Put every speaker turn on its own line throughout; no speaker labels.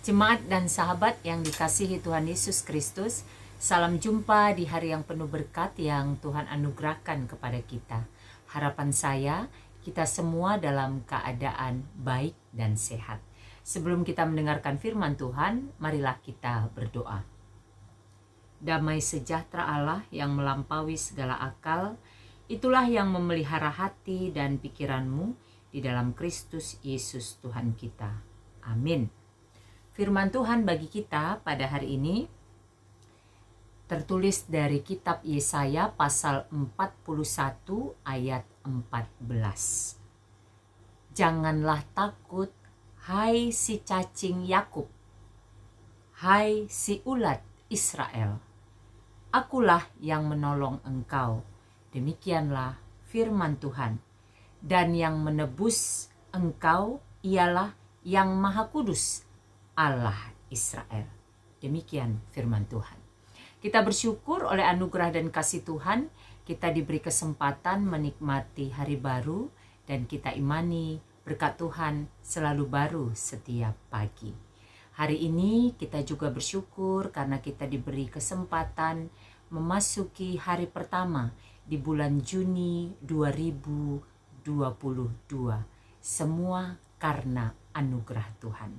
Jemaat dan sahabat yang dikasihi Tuhan Yesus Kristus, salam jumpa di hari yang penuh berkat yang Tuhan anugerahkan kepada kita. Harapan saya, kita semua dalam keadaan baik dan sehat. Sebelum kita mendengarkan firman Tuhan, marilah kita berdoa. Damai sejahtera Allah yang melampaui segala akal, itulah yang memelihara hati dan pikiranmu di dalam Kristus Yesus Tuhan kita. Amin. Firman Tuhan bagi kita pada hari ini tertulis dari kitab Yesaya pasal 41 ayat 14. Janganlah takut hai si cacing Yakub, hai si ulat Israel. Akulah yang menolong engkau. Demikianlah firman Tuhan. Dan yang menebus engkau ialah yang maha kudus Allah Israel. Demikian firman Tuhan. Kita bersyukur oleh anugerah dan kasih Tuhan, kita diberi kesempatan menikmati hari baru dan kita imani berkat Tuhan selalu baru setiap pagi. Hari ini kita juga bersyukur karena kita diberi kesempatan memasuki hari pertama di bulan Juni 2022. Semua karena anugerah Tuhan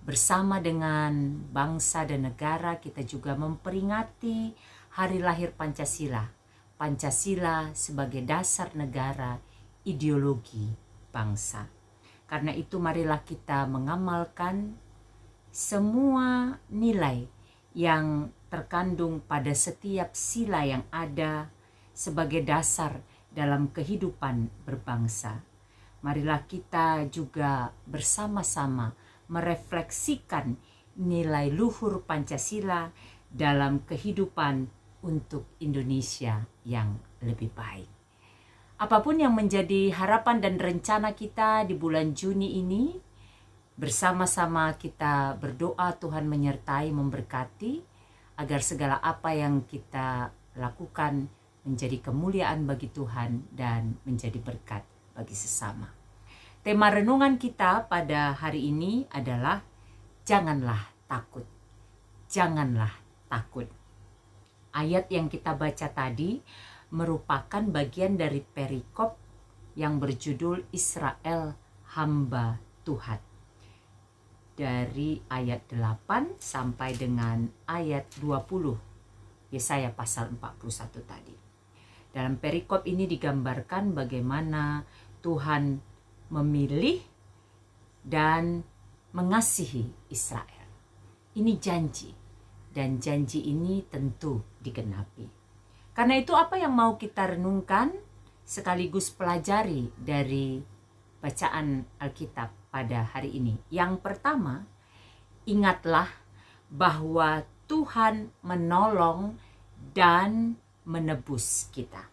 bersama dengan bangsa dan negara kita juga memperingati hari lahir Pancasila. Pancasila sebagai dasar negara, ideologi bangsa. Karena itu marilah kita mengamalkan semua nilai yang terkandung pada setiap sila yang ada sebagai dasar dalam kehidupan berbangsa. Marilah kita juga bersama-sama merefleksikan nilai luhur Pancasila dalam kehidupan untuk Indonesia yang lebih baik. Apapun yang menjadi harapan dan rencana kita di bulan Juni ini, bersama-sama kita berdoa Tuhan menyertai, memberkati, agar segala apa yang kita lakukan menjadi kemuliaan bagi Tuhan dan menjadi berkat bagi sesama. Tema renungan kita pada hari ini adalah janganlah takut. Janganlah takut. Ayat yang kita baca tadi merupakan bagian dari perikop yang berjudul Israel hamba Tuhan. Dari ayat 8 sampai dengan ayat 20 Yesaya pasal 41 tadi. Dalam perikop ini digambarkan bagaimana Tuhan memilih, dan mengasihi Israel. Ini janji, dan janji ini tentu digenapi. Karena itu apa yang mau kita renungkan sekaligus pelajari dari bacaan Alkitab pada hari ini. Yang pertama, ingatlah bahwa Tuhan menolong dan menebus kita.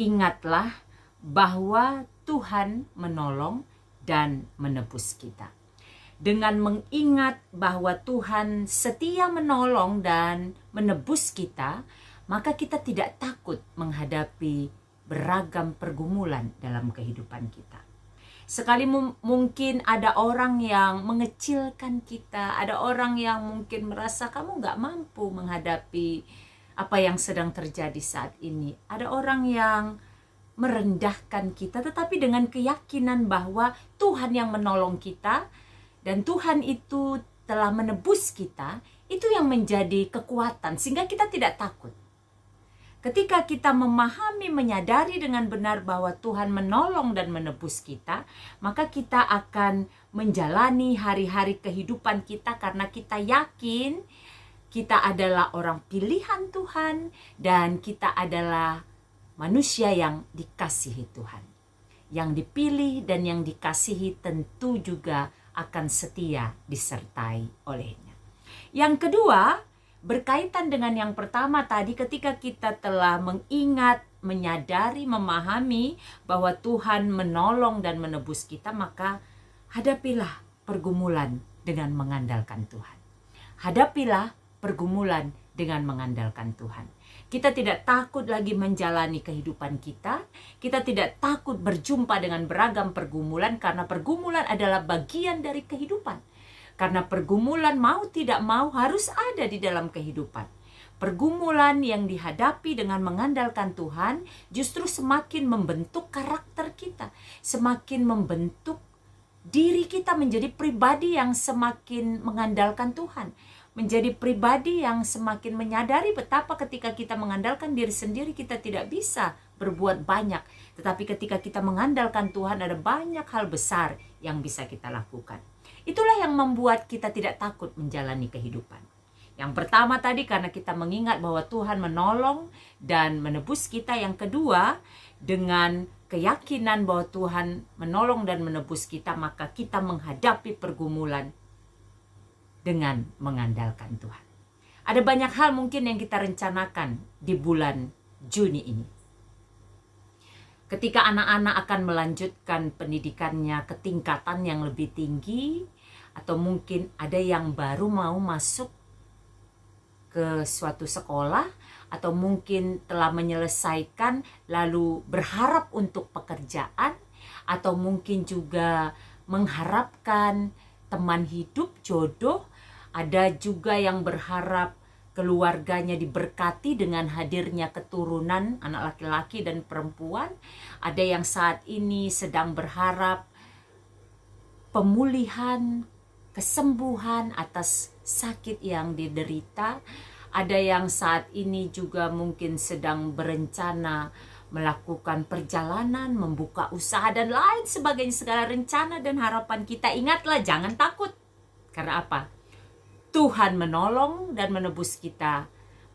Ingatlah bahwa Tuhan menolong dan menebus kita. Dengan mengingat bahwa Tuhan setia menolong dan menebus kita, maka kita tidak takut menghadapi beragam pergumulan dalam kehidupan kita. Sekali mungkin ada orang yang mengecilkan kita, ada orang yang mungkin merasa kamu gak mampu menghadapi apa yang sedang terjadi saat ini. Ada orang yang merendahkan kita tetapi dengan keyakinan bahwa Tuhan yang menolong kita dan Tuhan itu telah menebus kita itu yang menjadi kekuatan sehingga kita tidak takut. Ketika kita memahami, menyadari dengan benar bahwa Tuhan menolong dan menebus kita, maka kita akan menjalani hari-hari kehidupan kita karena kita yakin kita adalah orang pilihan Tuhan dan kita adalah manusia yang dikasihi Tuhan. Yang dipilih dan yang dikasihi tentu juga akan setia disertai olehnya. Yang kedua, berkaitan dengan yang pertama tadi ketika kita telah mengingat, menyadari, memahami bahwa Tuhan menolong dan menebus kita, maka hadapilah pergumulan dengan mengandalkan Tuhan. Hadapilah pergumulan dengan mengandalkan Tuhan kita tidak takut lagi menjalani kehidupan kita. Kita tidak takut berjumpa dengan beragam pergumulan karena pergumulan adalah bagian dari kehidupan. Karena pergumulan mau tidak mau harus ada di dalam kehidupan. Pergumulan yang dihadapi dengan mengandalkan Tuhan justru semakin membentuk karakter kita, semakin membentuk diri kita menjadi pribadi yang semakin mengandalkan Tuhan menjadi pribadi yang semakin menyadari betapa ketika kita mengandalkan diri sendiri kita tidak bisa berbuat banyak. Tetapi ketika kita mengandalkan Tuhan ada banyak hal besar yang bisa kita lakukan. Itulah yang membuat kita tidak takut menjalani kehidupan. Yang pertama tadi karena kita mengingat bahwa Tuhan menolong dan menebus kita. Yang kedua dengan keyakinan bahwa Tuhan menolong dan menebus kita maka kita menghadapi pergumulan dengan mengandalkan Tuhan. Ada banyak hal mungkin yang kita rencanakan di bulan Juni ini. Ketika anak-anak akan melanjutkan pendidikannya ke tingkatan yang lebih tinggi, atau mungkin ada yang baru mau masuk ke suatu sekolah, atau mungkin telah menyelesaikan lalu berharap untuk pekerjaan, atau mungkin juga mengharapkan teman hidup, jodoh, ada juga yang berharap keluarganya diberkati dengan hadirnya keturunan anak laki-laki dan perempuan. Ada yang saat ini sedang berharap pemulihan, kesembuhan atas sakit yang diderita. Ada yang saat ini juga mungkin sedang berencana melakukan perjalanan, membuka usaha dan lain sebagainya segala rencana dan harapan kita. Ingatlah jangan takut. Karena apa? Tuhan menolong dan menebus kita,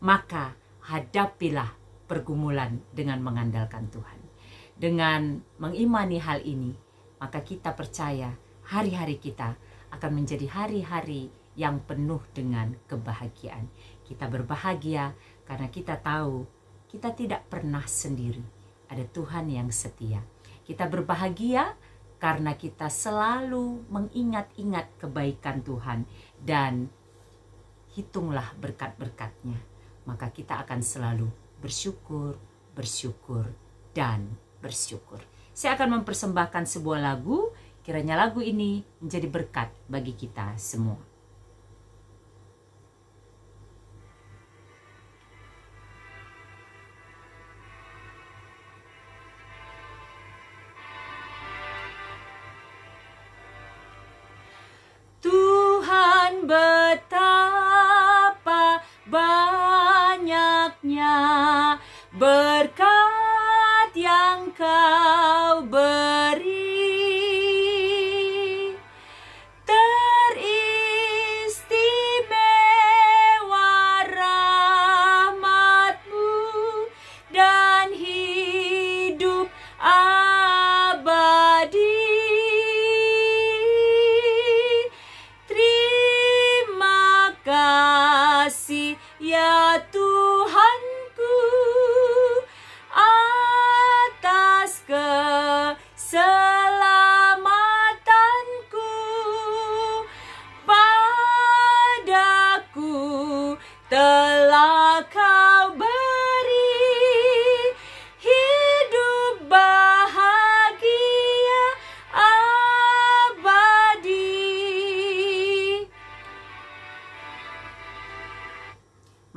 maka hadapilah pergumulan dengan mengandalkan Tuhan. Dengan mengimani hal ini, maka kita percaya hari-hari kita akan menjadi hari-hari yang penuh dengan kebahagiaan. Kita berbahagia karena kita tahu kita tidak pernah sendiri. Ada Tuhan yang setia. Kita berbahagia karena kita selalu mengingat-ingat kebaikan Tuhan dan hitunglah berkat-berkatnya. Maka kita akan selalu bersyukur, bersyukur, dan bersyukur. Saya akan mempersembahkan sebuah lagu, kiranya lagu ini menjadi berkat bagi kita semua.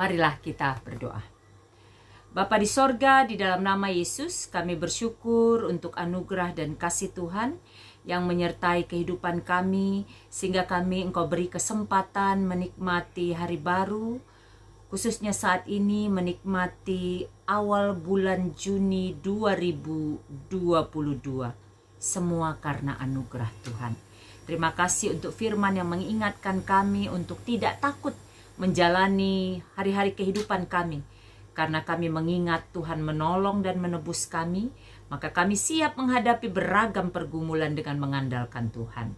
Marilah kita berdoa. Bapa di sorga, di dalam nama Yesus, kami bersyukur untuk anugerah dan kasih Tuhan yang menyertai kehidupan kami, sehingga kami engkau beri kesempatan menikmati hari baru, khususnya saat ini menikmati awal bulan Juni 2022. Semua karena anugerah Tuhan. Terima kasih untuk firman yang mengingatkan kami untuk tidak takut menjalani hari-hari kehidupan kami. Karena kami mengingat Tuhan menolong dan menebus kami, maka kami siap menghadapi beragam pergumulan dengan mengandalkan Tuhan.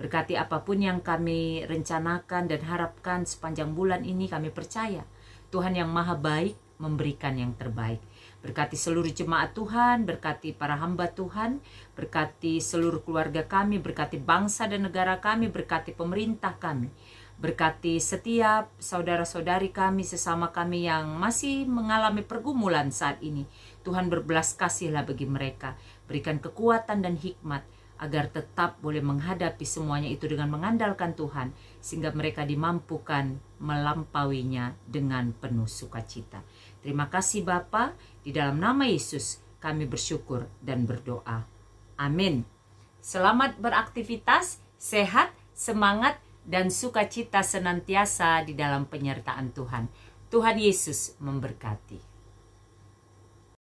Berkati apapun yang kami rencanakan dan harapkan sepanjang bulan ini kami percaya Tuhan yang maha baik memberikan yang terbaik. Berkati seluruh jemaat Tuhan, berkati para hamba Tuhan, berkati seluruh keluarga kami, berkati bangsa dan negara kami, berkati pemerintah kami. Berkati setiap saudara-saudari kami, sesama kami yang masih mengalami pergumulan saat ini. Tuhan berbelas kasihlah bagi mereka. Berikan kekuatan dan hikmat agar tetap boleh menghadapi semuanya itu dengan mengandalkan Tuhan. Sehingga mereka dimampukan melampauinya dengan penuh sukacita. Terima kasih Bapa di dalam nama Yesus kami bersyukur dan berdoa. Amin. Selamat beraktivitas, sehat, semangat, dan sukacita senantiasa di dalam penyertaan Tuhan. Tuhan Yesus memberkati.